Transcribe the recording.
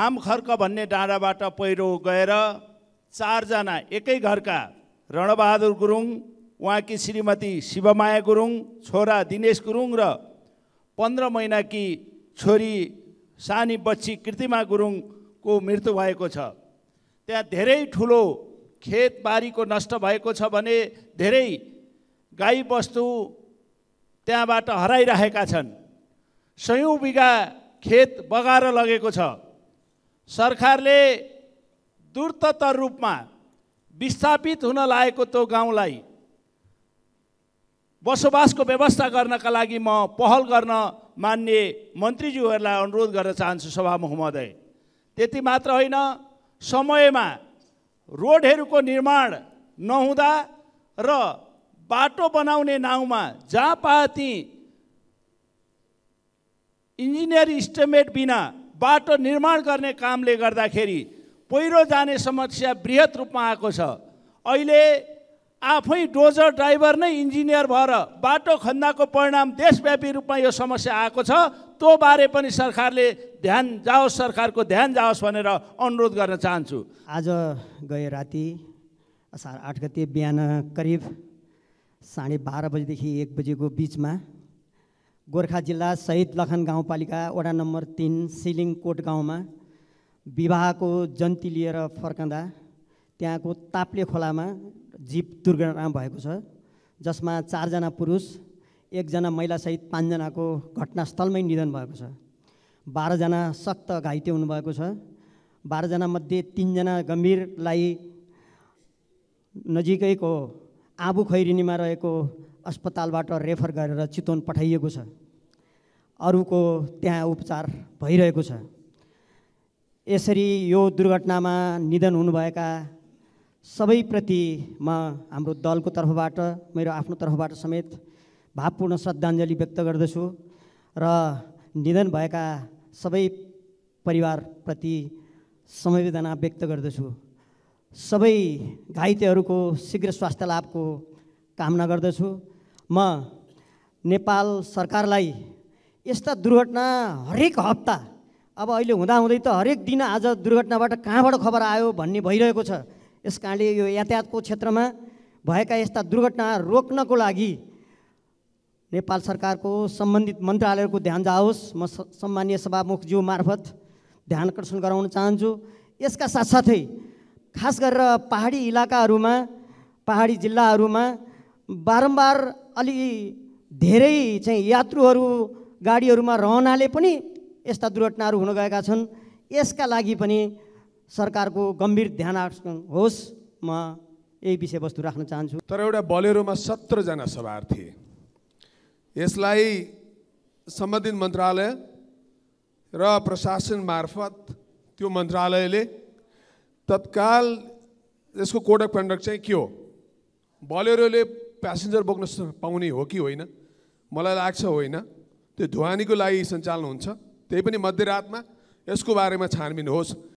आमखर्क भन्ने डाँडाबाट पहिरो गएर चारजना एकै घरका रणबहादुर गुरुङ उहाँकी श्रीमती शिवमाया गुरुङ छोरा दिनेश गुरुङ र पन्ध्र महिनाकी छोरी सानी बच्ची कृतिमा गुरुङको मृत्यु भएको छ त्यहाँ धेरै ठुलो खेतबारीको नष्ट भएको छ भने धेरै गाईबस्तु त्यहाँबाट हराइरहेका छन् सयौँ बिघा खेत बगाएर लगेको छ सरकारले द्रुततर रूपमा विस्थापित हुन लागेको त्यो गाउँलाई बसोबासको व्यवस्था गर्नका लागि म पहल गर्न मान्ने मन्त्रीज्यूहरूलाई अनुरोध गर्न चाहन्छु सभा महोदय त्यति मात्र होइन समयमा रोडहरूको निर्माण नहुँदा र बाटो बनाउने नाउँमा जहाँ पाए ती इन्जिनियर इस्टिमेट बिना बाटो निर्माण गर्ने कामले गर्दाखेरि पहिरो जाने समस्या वृहत रूपमा आएको छ अहिले आफै डोजर ड्राइभर नै इन्जिनियर भएर बाटो खन्दाको परिणाम देशव्यापी रूपमा यो समस्या आएको छ त्यो बारे पनि सरकारले ध्यान जाओस् सरकारको ध्यान जाओस् भनेर अनुरोध गर्न चाहन्छु आज गए राति असार आठ गते बिहान करिब साढे बाह्र बजीदेखि एक बजेको बिचमा गोर्खा जिल्ला शहीद लखन गाउँपालिका वडा नम्बर तिन सिलिङकोट गाउँमा विवाहको जन्ती लिएर फर्कँदा त्यहाँको ताप्ले खोलामा जिप दुर्घटना भएको छ जसमा चारजना पुरुष एकजना महिलासहित पाँचजनाको घटनास्थलमै निधन भएको छ बाह्रजना सक्त घाइते हुनुभएको छ बाह्रजनामध्ये तिनजना गम्भीरलाई नजिकैको आबु खैरिनीमा रहेको अस्पतालबाट रेफर गरेर चितवन पठाइएको छ अरूको त्यहाँ उपचार भइरहेको छ यसरी यो दुर्घटनामा निधन हुनुभएका सबैप्रति म हाम्रो दलको तर्फबाट मेरो आफ्नो तर्फबाट समेत भावपूर्ण श्रद्धाञ्जली व्यक्त गर्दछु र निधन भएका सबै परिवारप्रति संवेदना व्यक्त गर्दछु सबै घाइतेहरूको शीघ्र स्वास्थ्य लाभको कामना गर्दछु म नेपाल सरकारलाई यस्ता दुर्घटना हरेक हप्ता अब अहिले हुँदाहुँदै त हरेक दिन आज दुर्घटनाबाट कहाँबाट खबर आयो भन्ने भइरहेको छ यस कारणले यो यातायातको क्षेत्रमा भएका यस्ता दुर्घटना रोक्नको लागि नेपाल सरकारको सम्बन्धित मन्त्रालयको ध्यान जाओस् म सम्मान्य सभामुखज्यू मार्फत ध्यान आकर्षण गराउन चाहन्छु यसका साथसाथै खास गरेर पहाडी इलाकाहरूमा पहाडी जिल्लाहरूमा बारम्बार अलि धेरै चाहिँ यात्रुहरू गाडीहरूमा रहनाले पनि यस्ता दुर्घटनाहरू हुन गएका छन् यसका लागि पनि सरकारको गम्भीर ध्यान होस् म यही विषयवस्तु राख्न चाहन्छु तर एउटा बलेरोमा सत्रजना सवार थिए यसलाई सम्बन्धित मन्त्रालय र प्रशासन मार्फत त्यो मन्त्रालयले तत्काल यसको कोड अफ कन्डक्ट चाहिँ के हो बलेरोले प्यासेन्जर बोक्न पाउने हो कि होइन मलाई लाग्छ होइन त्यो धुवानीको लागि सञ्चालन हुन्छ त्यही पनि मध्यरातमा यसको बारेमा छानबिन होस्